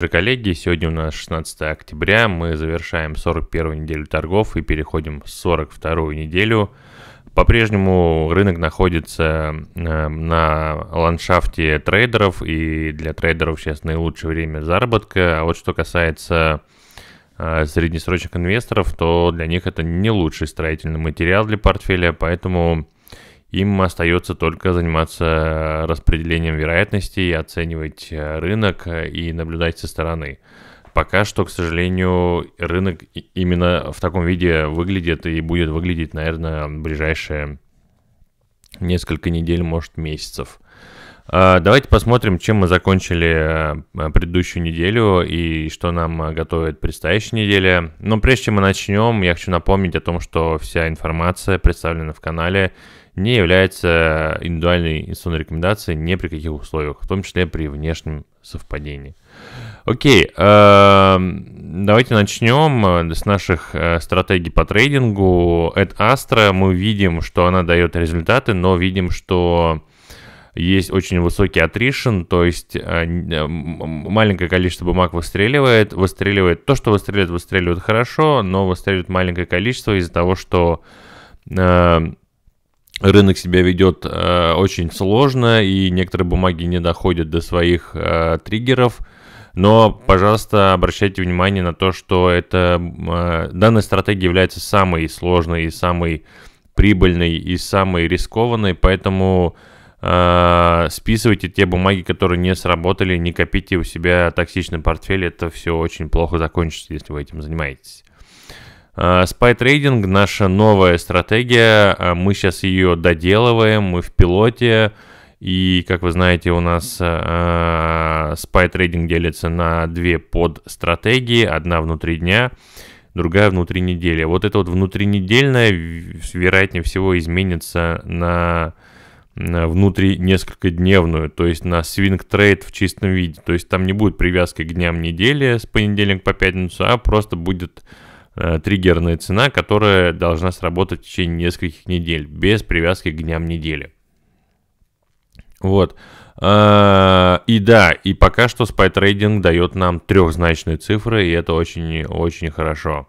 Дорогие Коллеги, сегодня у нас 16 октября, мы завершаем 41 неделю торгов и переходим в 42 неделю. По-прежнему рынок находится эм, на ландшафте трейдеров, и для трейдеров сейчас наилучшее время заработка. А вот что касается э, среднесрочных инвесторов, то для них это не лучший строительный материал для портфеля, поэтому им остается только заниматься распределением вероятностей, оценивать э, рынок э, и наблюдать со стороны. Пока что, к сожалению, рынок именно в таком виде выглядит и будет выглядеть, наверное, ближайшие несколько недель, может, месяцев. А, давайте посмотрим, чем мы закончили э, предыдущую неделю и что нам э, готовит предстоящая неделя. Но прежде чем мы начнем, я хочу напомнить о том, что вся информация, представлена в канале, не является э, индивидуальной инвестиционной рекомендацией ни при каких условиях, в том числе при внешнем совпадении. Окей, давайте начнем с наших стратегий по трейдингу. От Astra мы видим, что она дает результаты, но видим, что есть очень высокий attrition, то есть э, э, маленькое количество бумаг выстреливает, выстреливает то, что выстреливает, выстреливает хорошо, но выстреливает маленькое количество из-за того, что э, рынок себя ведет э, очень сложно, и некоторые бумаги не доходят до своих э, триггеров. Но, пожалуйста, обращайте внимание на то, что это, э, данная стратегия является самой сложной и самой прибыльной и самой рискованной, поэтому Э, списывайте те бумаги, которые не сработали, не копите у себя токсичный портфель, это все очень плохо закончится, если вы этим занимаетесь. Э, спай-трейдинг – наша новая стратегия, э, мы сейчас ее доделываем, мы в пилоте, и, как вы знаете, у нас спай-трейдинг делится на две подстратегии, одна внутри дня, другая внутри недели. Вот это вот внутринедельная, вероятнее всего, изменится на Э, внутри несколько то есть на свинг трейд в чистом виде. То есть там не будет привязки к дням недели с понедельника по пятницу, а просто будет э, триггерная цена, которая должна сработать в течение нескольких недель, без привязки к дням недели. Вот. А, и да, и пока что спайтрейдинг дает нам трехзначные цифры, и это очень-очень хорошо.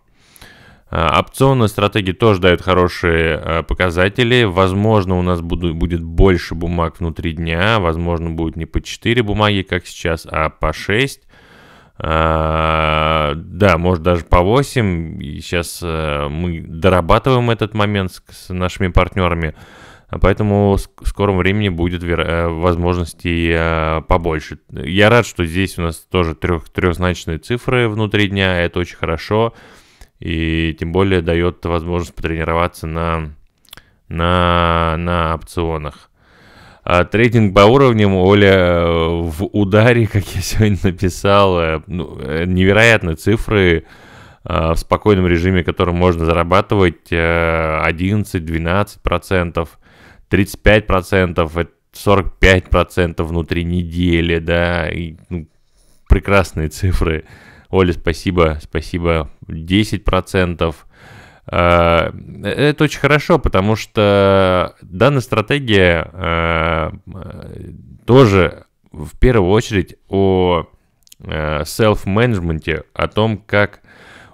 А, Опционные стратегии тоже дают хорошие а, показатели. Возможно, у нас буду, будет больше бумаг внутри дня. Возможно, будет не по 4 бумаги, как сейчас, а по 6. А, да, может даже по 8. сейчас мы дорабатываем этот момент с, нашими партнерами. Поэтому в скором времени будет веро- э, возможностей побольше. Я рад, что здесь у нас тоже трех, трехзначные цифры внутри дня. Это очень Хорошо и тем более дает возможность потренироваться на, на, на опционах. А трейдинг по уровням, Оля, э, в ударе, как я сегодня написал, э, ну, э, невероятные цифры в спокойном режиме, которым можно зарабатывать 11-12%, 35%, 45% внутри недели, да, и, ну, прекрасные цифры. Оля, спасибо, спасибо, 10%. Э, это очень хорошо, потому что данная стратегия э, тоже в первую очередь о э, self-management, о том, как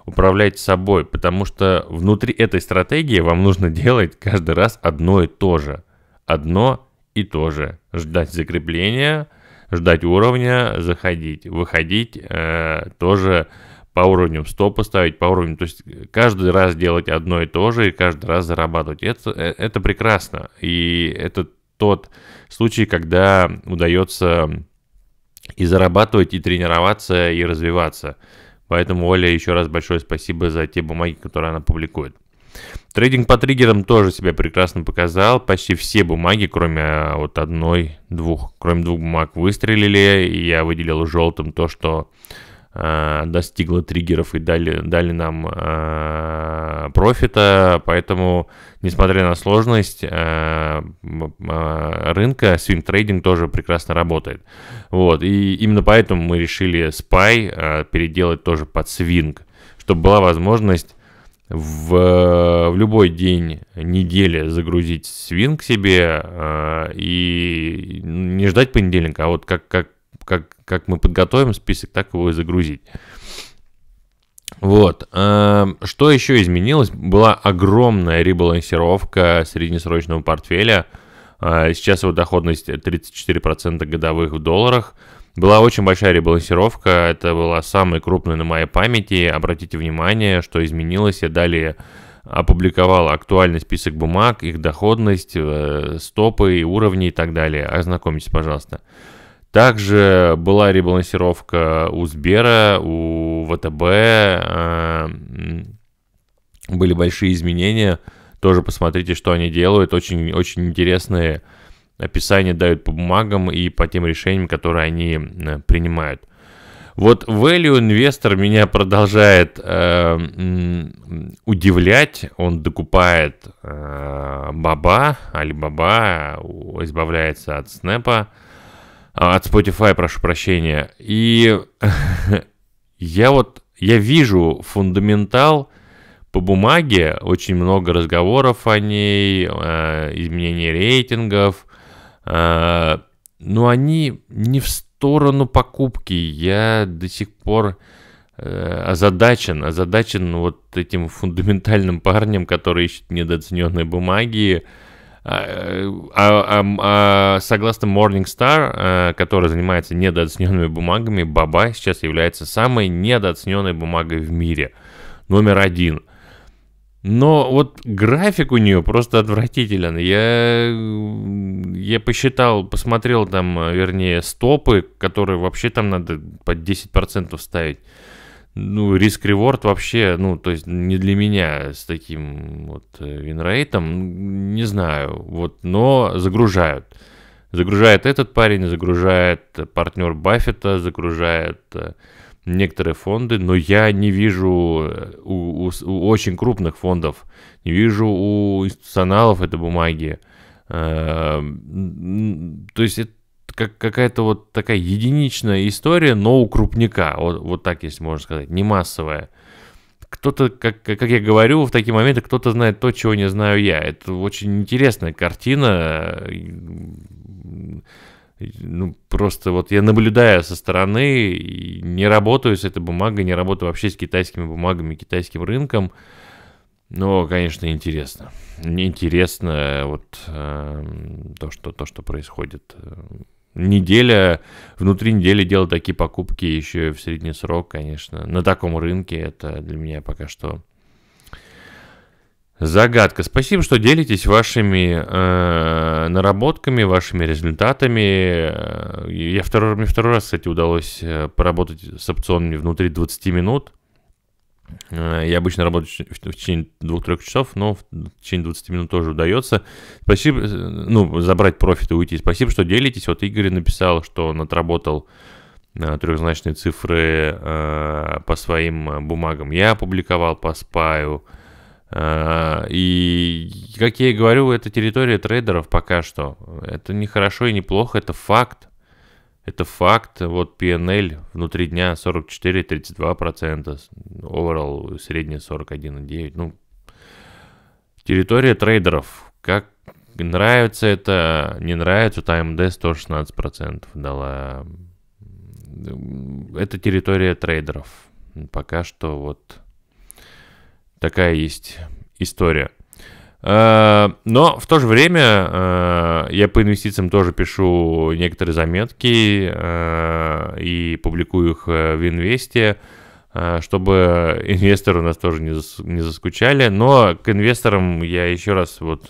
управлять собой, потому что внутри этой стратегии вам нужно делать каждый раз одно и то же. Одно и то же. Ждать закрепления, ждать уровня, заходить, выходить, э, тоже по уровню стоп поставить, по уровню, то есть каждый раз делать одно и то же и каждый раз зарабатывать. Это, э, это прекрасно. И это тот случай, когда удается и зарабатывать, и тренироваться, и развиваться. Поэтому, Оля, еще раз большое спасибо за те бумаги, которые она публикует. Трейдинг по триггерам тоже себя прекрасно показал. Почти все бумаги, кроме а, вот одной, двух, кроме двух бумаг выстрелили. И я выделил желтым то, что э, достигло триггеров и дали, дали нам э, профита. Поэтому, несмотря на сложность э, э, рынка, свинг-трейдинг тоже прекрасно работает. Вот. И именно поэтому мы решили спай э, переделать тоже под свинг, чтобы была возможность в, э, в любой день недели загрузить свинг к себе э, и не ждать понедельника, а вот как, как, как, как мы подготовим список, так его и загрузить. Вот. Э, что еще изменилось? Была огромная ребалансировка среднесрочного портфеля. Э, сейчас его доходность 34% годовых в долларах. Была очень большая ребалансировка, это была самая крупная на моей памяти. Обратите внимание, что изменилось. Я далее опубликовал актуальный список бумаг, их доходность, э, стопы, уровни и так далее. Ознакомьтесь, пожалуйста. Также была ребалансировка у Сбера, у ВТБ. Э, были большие изменения. Тоже посмотрите, что они делают. Очень, очень интересные описание дают по бумагам и по тем решениям, которые они э, принимают. Вот Value Investor меня продолжает э, удивлять. Он докупает э, Баба, Alibaba, избавляется от Снэпа, э, от Spotify, прошу прощения. И я вот, я вижу фундаментал по бумаге, очень много разговоров о ней, э, изменение рейтингов, Э, но они не в сторону покупки. Я до сих пор э, озадачен, озадачен вот этим фундаментальным парнем, который ищет недооцененные бумаги. А, а, а, а согласно Morningstar, э, который занимается недооцененными бумагами, баба сейчас является самой недооцененной бумагой в мире. Номер один – но вот график у нее просто отвратителен. Я, э, я посчитал, посмотрел там, э, вернее, стопы, которые вообще там надо под 10% ставить. Ну, риск-реворд вообще, ну, то есть не для меня с таким вот э, винрейтом, не знаю, вот, но загружают. Загружает этот парень, загружает партнер Баффета, загружает некоторые фонды, но я не вижу э, у, у, у очень крупных фондов, не вижу у институционалов этой бумаги. Э, то есть это как какая-то вот такая единичная история, но у крупника, вот, вот так, если можно сказать, не массовая. Кто-то, как, как я говорю, в такие моменты кто-то знает то, чего не знаю я. Это очень интересная картина э, ну, просто вот я наблюдаю со стороны, не работаю с этой бумагой, не работаю вообще с китайскими бумагами, китайским рынком. Но, конечно, интересно. Интересно э, вот э, то, что, то, что происходит. Неделя, внутри недели делать такие покупки еще в средний срок, конечно. На таком рынке это для меня пока что Загадка. Спасибо, что делитесь вашими э, наработками, вашими результатами. Э, я второй, мне второй раз, кстати, удалось э, поработать с опционами внутри 20 минут. Э, я обычно работаю в течение 2-3 часов, но в течение 20 минут тоже удается. Спасибо, ну, забрать профит и уйти. Спасибо, что делитесь. Вот Игорь написал, что он отработал трехзначные цифры э, по своим бумагам. Я опубликовал по спаю. А, и, как я и говорю, это территория трейдеров пока что. Это не хорошо и не плохо, это факт. Это факт. Вот PNL внутри дня 44-32%, overall средняя 41,9%. Ну, территория трейдеров. Как нравится это, не нравится, Time Death 116% дала. Это территория трейдеров. Пока что вот Такая есть история. Э, но в то же время э, я по инвестициям тоже пишу некоторые заметки э, и публикую их в инвесте, чтобы инвесторы у нас тоже не заскучали. Но к инвесторам я еще раз вот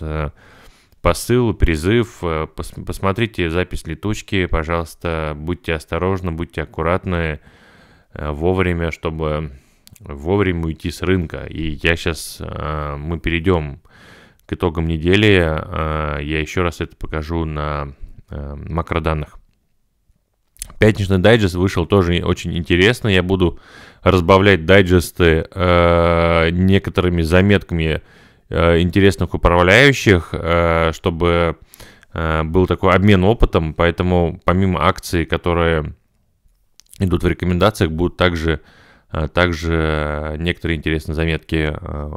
посыл, призыв. Посмотрите запись летучки, пожалуйста. Будьте осторожны, будьте аккуратны вовремя, чтобы вовремя уйти с рынка. И я сейчас, э, мы перейдем к итогам недели, э, я еще раз это покажу на э, макроданных. Пятничный дайджест вышел тоже очень интересно. Я буду разбавлять дайджесты некоторыми заметками интересных управляющих, чтобы был такой обмен опытом. Поэтому помимо акций, которые идут в рекомендациях, будут также э, а также некоторые интересные заметки э,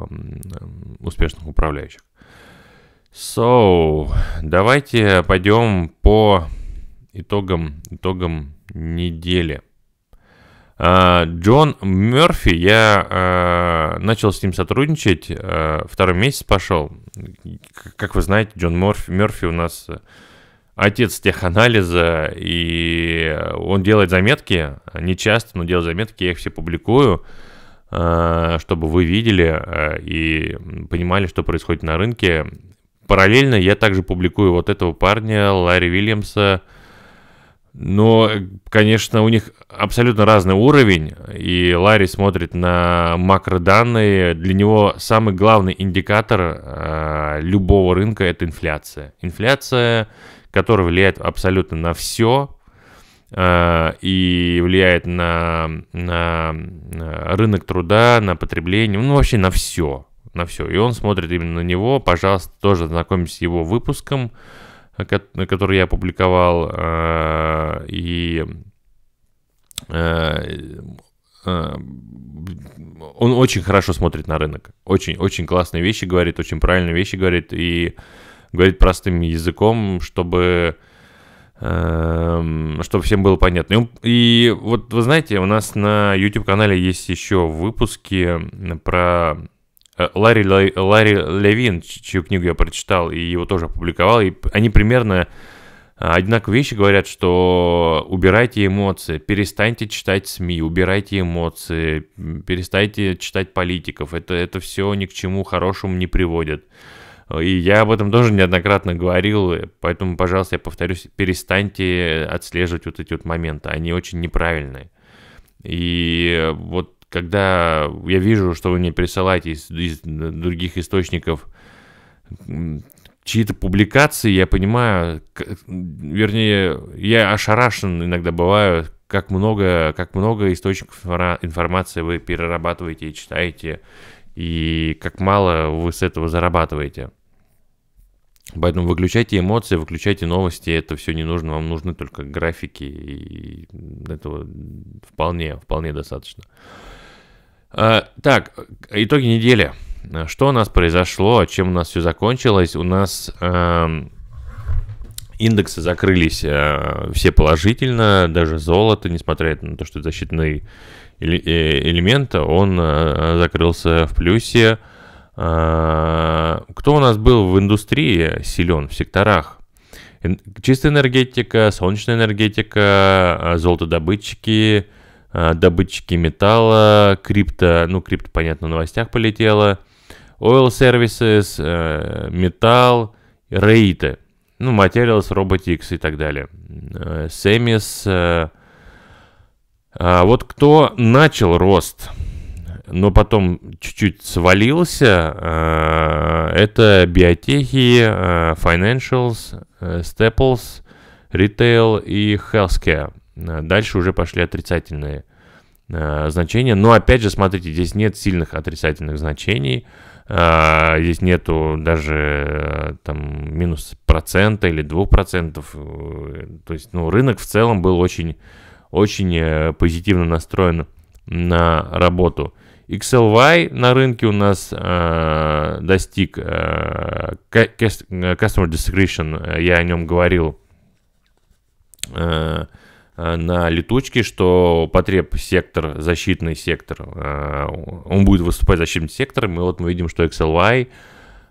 успешных управляющих. So, давайте пойдем по итогам, итогам недели. А, Джон Мерфи, я э, начал с ним сотрудничать, э, второй месяц пошел. Как вы знаете, Джон Мерфи, Мерфи у нас отец теханализа, и он делает заметки, не часто, но делает заметки, я их все публикую, э, чтобы вы видели э, и понимали, что происходит на рынке. Параллельно я также публикую вот этого парня, Ларри Вильямса, но, конечно, у них абсолютно разный уровень, и Ларри смотрит на макроданные. Для него самый главный индикатор э, любого рынка это инфляция. Инфляция, которая влияет абсолютно на все э, и влияет на, на э, рынок труда, на потребление, ну вообще на все, на все. И он смотрит именно на него. Пожалуйста, тоже знакомьтесь с его выпуском который я опубликовал, э, и э, э, он очень хорошо смотрит на рынок. Очень, очень классные вещи говорит, очень правильные вещи говорит и говорит простым языком, чтобы чтобы всем было понятно. И вот вы знаете, у нас на YouTube канале есть еще выпуски про Э, Ларри, Ларри, Ларри Левин, чью книгу я прочитал и его тоже опубликовал, и они примерно э, одинаковые вещи говорят, что убирайте эмоции, перестаньте читать СМИ, убирайте эмоции, перестаньте читать политиков, это, это все ни к чему хорошему не приводит. Э, и я об этом тоже неоднократно говорил, поэтому, пожалуйста, я повторюсь, перестаньте отслеживать вот эти вот моменты, они очень неправильные. И вот когда я вижу, что вы мне присылаете из, из других источников чьи-то публикации, я понимаю, вернее, я ошарашен иногда бываю, как много, как много источников информации вы перерабатываете и читаете, и как мало вы с этого зарабатываете. Поэтому выключайте эмоции, выключайте новости, это все не нужно, вам нужны только графики, и этого вполне, вполне достаточно. Э, так, итоги недели. Что у нас произошло, чем у нас все закончилось? У нас эм, индексы закрылись э, все положительно, даже золото, несмотря на то, что это защитный э, элемент, он закрылся в плюсе. Кто у нас был в индустрии силен, в секторах? Чистая энергетика, солнечная энергетика, золотодобытчики – Э, добытчики металла, крипто, ну, крипто, понятно, в новостях полетело, oil services, э, металл, рейты, ну, materials, robotics и так далее. Semis. Э, а вот кто начал рост, но потом чуть-чуть свалился, это биотехи, financials, staples, retail и healthcare. Э, дальше уже пошли отрицательные э, значения. Но опять же, смотрите, здесь нет сильных отрицательных значений. Э, здесь нету даже там минус процента или двух процентов. То есть, ну, рынок в целом был очень, очень позитивно настроен на работу. XLY на рынке у нас э, достиг э, Customer Discretion, я о нем говорил э, Э, на летучке, что потреб сектор, защитный сектор, э, он будет выступать защитным сектором, и вот мы видим, что XLY,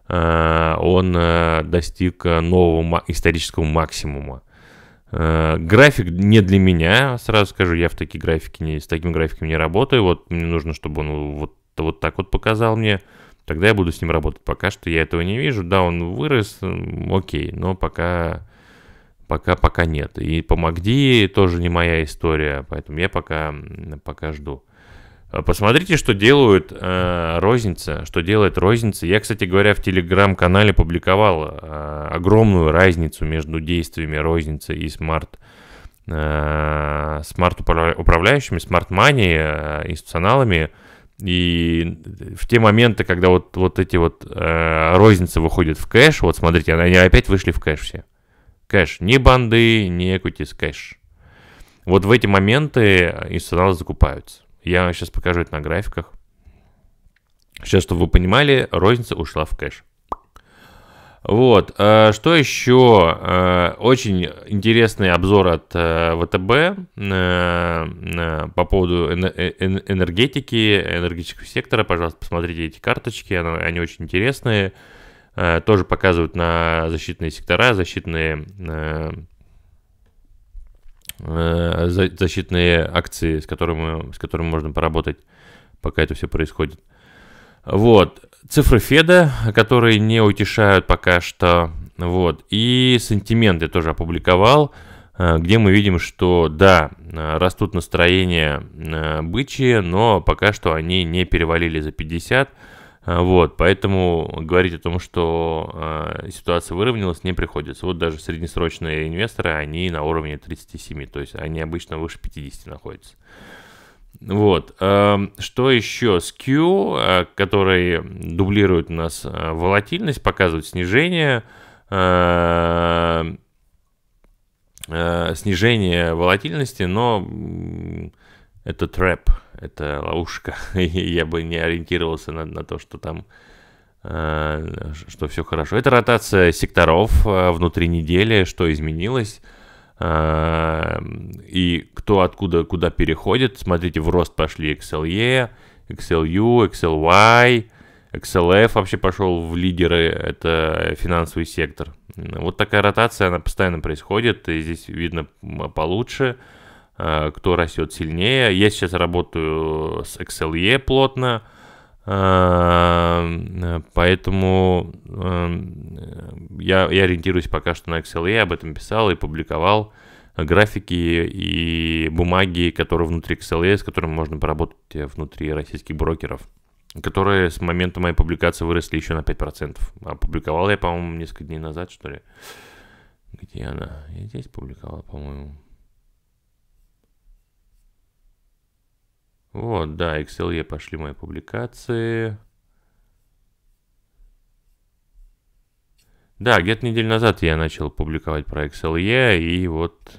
э, он достиг нового исторического максимума. График не для меня, сразу скажу, я в такие графики не, с таким графиком не работаю, вот мне нужно, чтобы он вот, вот так вот показал мне, тогда я буду с ним работать. Пока что я этого не вижу, да, он вырос, окей, но пока пока, пока нет. И по Магди тоже не моя история, поэтому я пока, пока жду. А посмотрите, что делают э, розница, что делает розница. Я, кстати говоря, в телеграм-канале публиковал э, огромную разницу между действиями розницы и смарт э, смарт управляющими, смарт мани э, институционалами. И в те моменты, когда вот, вот эти вот э, розницы выходят в кэш, вот смотрите, они опять вышли в кэш все кэш. Ни банды, ни equities, кэш. Вот в эти моменты и закупаются. Я сейчас покажу это на графиках. Сейчас, чтобы вы понимали, розница ушла в кэш. Вот, э, что еще? Э, очень интересный обзор от э, ВТБ по поводу энергетики, энергетического сектора. Пожалуйста, посмотрите эти карточки, они очень интересные. Э, тоже показывают на защитные сектора, защитные э, э, защитные акции, с которыми, с которыми можно поработать, пока это все происходит. Вот. Цифры Феда, которые не утешают пока что. Вот. И я тоже опубликовал, где мы видим, что да, растут настроения бычьи, но пока что они не перевалили за 50. Э, вот, поэтому говорить о том, что э, ситуация выровнялась, не приходится. Вот даже среднесрочные инвесторы, они на уровне 37, то есть они обычно выше 50 находятся. Вот. Э, что еще? SKU, э, который дублирует у нас волатильность, показывает снижение, снижение волатильности, но это трэп, это ловушка. Я бы не ориентировался на, на то, что там э, что все хорошо. Это ротация секторов э, внутри недели, что изменилось. Э, и кто откуда куда переходит. Смотрите, в рост пошли XLE, XLU, XLY, XLF вообще пошел в лидеры, это финансовый сектор. Вот такая ротация, она постоянно происходит, и здесь видно получше. Э, кто растет сильнее. Я сейчас работаю с XLE плотно, э, э, поэтому я, я ориентируюсь пока что на XLE, об этом писал и публиковал графики и бумаги, которые внутри XLE, с которыми можно поработать внутри российских брокеров, которые с момента моей публикации выросли еще на 5%. Опубликовал я, по-моему, несколько дней назад, что ли. Где она? Я здесь публиковал, по-моему. Вот, да, XLE пошли мои публикации. Да, где-то неделю назад я начал публиковать про XLE, и вот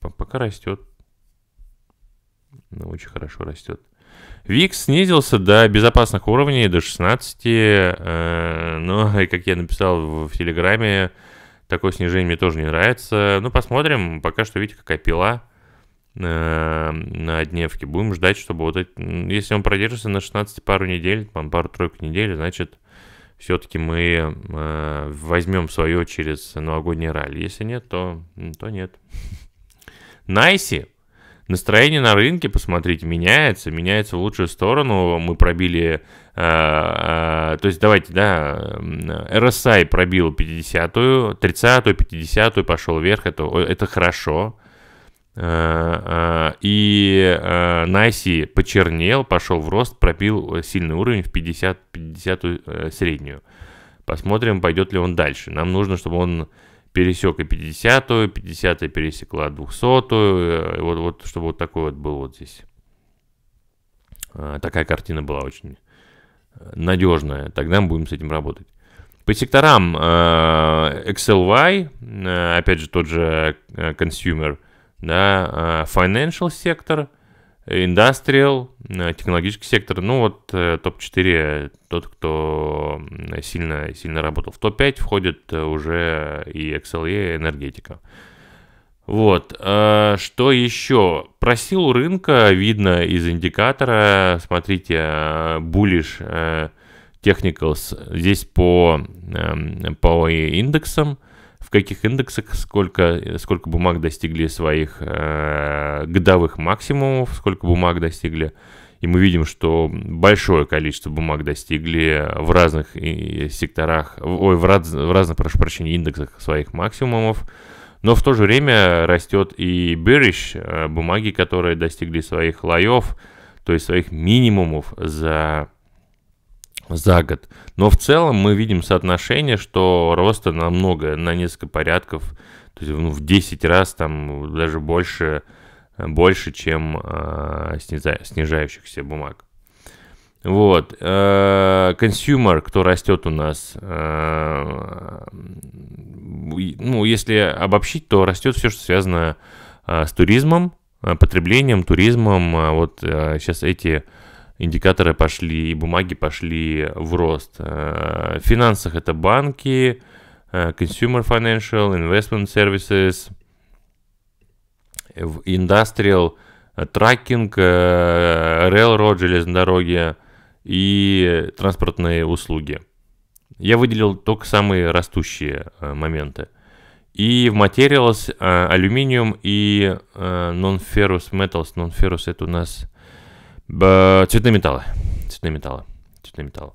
пока растет. Ну, очень хорошо растет. Викс снизился до безопасных уровней, до 16, э, но, как я написал в, в Телеграме, такое снижение мне тоже не нравится. Ну, посмотрим, пока что, видите, какая пила. Э, на дневке. Будем ждать, чтобы вот эти... Если он продержится на 16 пару недель, там пару-тройку недель, значит, все-таки мы э, возьмем свое через новогодний ралли. Если нет, то, то нет. Найси. Настроение на рынке, посмотрите, меняется, меняется в лучшую сторону. Мы пробили, э, э, то есть давайте, да, RSI пробил 50-ю, 30-ю, 50-ю, пошел вверх, это, это хорошо. Э, э, и э, Найси почернел, пошел в рост, пробил сильный уровень в 50, 50 среднюю. Посмотрим, пойдет ли он дальше. Нам нужно, чтобы он пересек и 50-ю, 50 пересекла 200 Вот, вот, чтобы вот такой вот был вот здесь. Такая картина была очень надежная. Тогда мы будем с этим работать. По секторам XLY, опять же, тот же Consumer – да, а, financial сектор, industrial, технологический сектор. Ну вот э, топ-4, э, тот, кто сильно, сильно работал. В топ-5 входит э, уже и XLE, и энергетика. Вот, а, что еще? Про силу рынка видно из индикатора. Смотрите, а, bullish technicals здесь по, эм, по индексам – в каких индексах, сколько, э, сколько бумаг достигли своих э, годовых максимумов, сколько бумаг достигли. И мы видим, что большое количество бумаг достигли в разных э, секторах, ой, в, раз, в разных, прошу прощения, индексах своих максимумов. Но в то же время растет и bearish, э, бумаги, которые достигли своих лоев, то есть своих минимумов за за год. Но в целом мы видим соотношение, что роста намного, на несколько порядков, то есть ну, в 10 раз там даже больше, больше чем э, снижающихся бумаг. Вот. Э, консюмер, кто растет у нас, э, ну, если обобщить, то растет все, что связано а, с туризмом, а, потреблением, туризмом. Вот сейчас эти индикаторы пошли и бумаги пошли в рост. Э, в финансах это банки, э, consumer financial, investment services, в industrial, э, тракинг, railroad, железные дороги и транспортные услуги. Я выделил только самые растущие моменты. И в материалс алюминиум и non-ferrous metals. Non-ferrous это у нас Цветные металлы. Цветные металлы. Цветные металлы.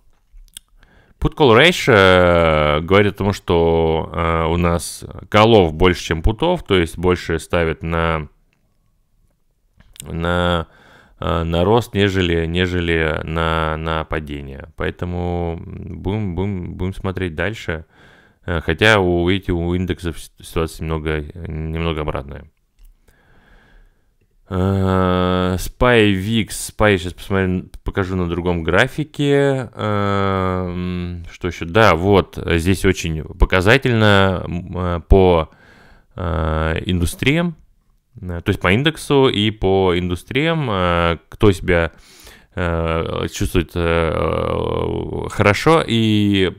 Путкол Рэйш э, говорит о том, что э, у нас колов больше, чем путов, то есть больше ставят на, на, э, на рост, нежели, нежели на, на падение. Поэтому будем, будем, будем смотреть дальше. Э, хотя, у, видите, у индексов ситуация немного, немного обратная. Э, Spy Vix, Spy сейчас посмотрим, покажу на другом графике. Э, что еще? Да, вот, здесь очень показательно э, по индустриям, то есть по индексу и по индустриям, кто себя чувствует хорошо. И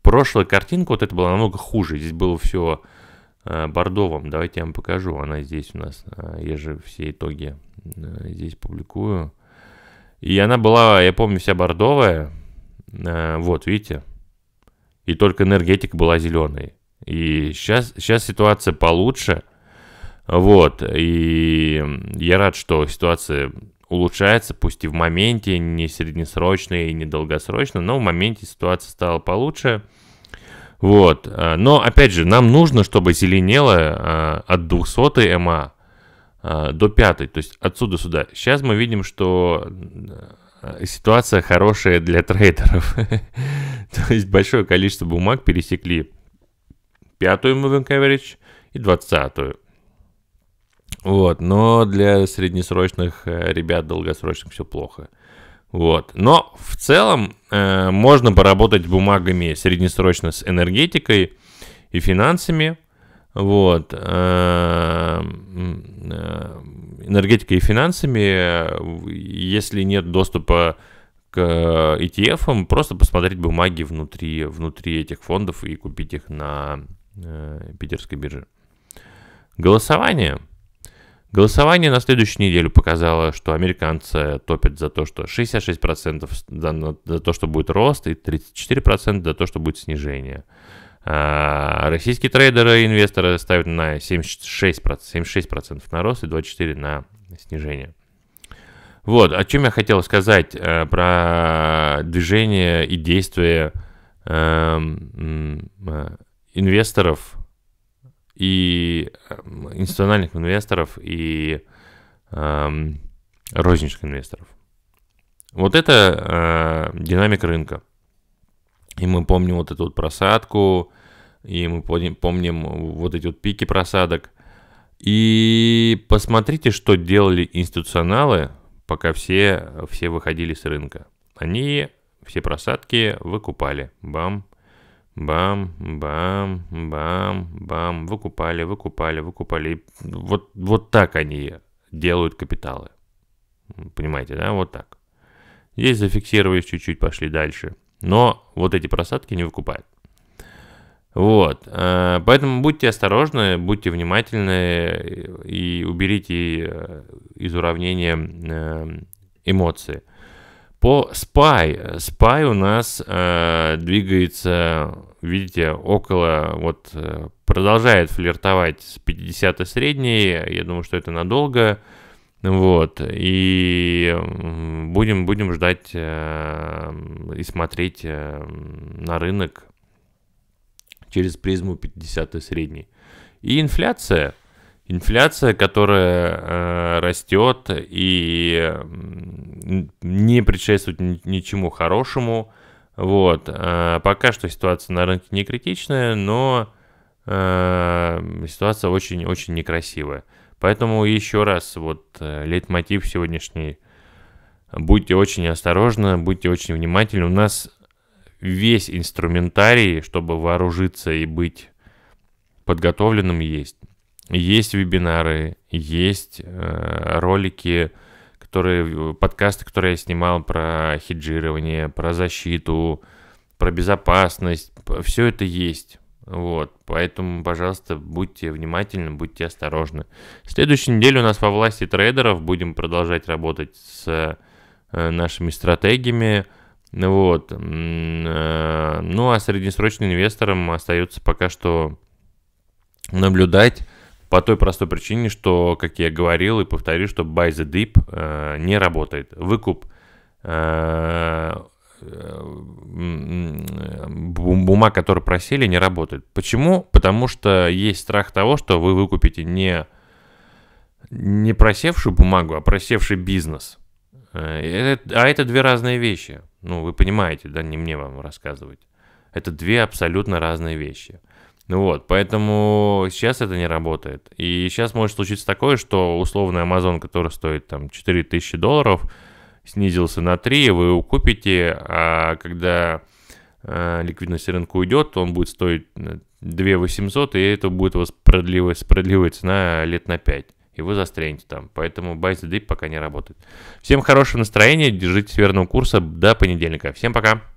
прошлая картинка, вот это было намного хуже. Здесь было все Э, Бордовым. Давайте я вам покажу. Она здесь у нас. Э, я же все итоги э, здесь публикую. И она была, я помню, вся бордовая. Вот, видите? И только энергетика была зеленой. И сейчас, сейчас ситуация получше. Вот. И я рад, что ситуация улучшается, пусть и в моменте, не среднесрочно и не долгосрочно, но в моменте ситуация стала получше. Вот. Э, но, опять же, нам нужно, чтобы зеленело э, от 200 МА э, до 5, то есть отсюда сюда. Сейчас мы видим, что ситуация хорошая для трейдеров. то есть большое количество бумаг пересекли пятую moving average и двадцатую. Вот, но для среднесрочных ребят долгосрочных все плохо. Вот. Но в целом э, можно поработать бумагами среднесрочно с энергетикой и финансами. Вот. Э, э энергетикой и финансами, э, если нет доступа к ETF, просто посмотреть бумаги внутри, внутри этих фондов и купить их на э, питерской бирже. Голосование – Голосование на следующую неделю показало, что американцы топят за то, что 66% за, за то, что будет рост, и 34% за то, что будет снижение. А российские трейдеры и инвесторы ставят на 76%, 76% на рост и 24% на снижение. Вот, о чем я хотел сказать э, про движение и действия э, э, инвесторов и эм, институциональных инвесторов, и эм, розничных инвесторов. Вот это э, динамика рынка. И мы помним вот эту вот просадку, и мы помним вот эти вот пики просадок. И посмотрите, что делали институционалы, пока все, все выходили с рынка. Они все просадки выкупали. Бам, Бам, бам, бам, бам. Выкупали, выкупали, выкупали. вот, вот так они делают капиталы. Понимаете, да? Вот так. Здесь зафиксировались чуть-чуть, пошли дальше. Но вот эти просадки не выкупают. Вот. А, поэтому будьте осторожны, будьте внимательны и уберите э, из уравнения э, эмоции – по спай спай у нас э, двигается, видите, около, вот э, продолжает флиртовать с 50 средней. Я думаю, что это надолго. Вот. И будем, будем ждать э, и смотреть э, на рынок через призму 50 средней. И инфляция – Инфляция, которая э, растет и не предшествует ничему хорошему. Вот. Э, пока что ситуация на рынке не критичная, но э, ситуация очень-очень некрасивая. Поэтому еще раз, вот э, лейтмотив сегодняшний. Будьте очень осторожны, будьте очень внимательны. У нас весь инструментарий, чтобы вооружиться и быть подготовленным, есть. Есть вебинары, есть э, ролики, которые, подкасты, которые я снимал про хеджирование, про защиту, про безопасность. Все это есть. Вот, поэтому, пожалуйста, будьте внимательны, будьте осторожны. Следующую неделю у нас во власти трейдеров будем продолжать работать с э, нашими стратегиями. Вот. Э, ну а среднесрочным инвесторам остается пока что наблюдать по той простой причине, что, как я говорил и повторю, что buy the dip э, не работает. Выкуп э, э бумаг, которые просели, не работает. Почему? Потому что есть страх того, что вы выкупите не, не просевшую бумагу, а просевший бизнес. Э, а это две разные вещи. Ну, вы понимаете, да, не мне вам рассказывать. Это две абсолютно разные вещи. Э, ну вот, поэтому сейчас это не работает. И сейчас может случиться такое, что условный Amazon, который стоит там 4000 долларов, снизился на 3, вы его купите, а когда э, ликвидность рынка уйдет, он будет стоить 2800, э, и это будет у вас справедливая, справедливая цена лет на 5. И вы застрянете там. Поэтому Buy the Dip пока не работает. Всем хорошего настроения, держите верного курса до понедельника. Всем пока!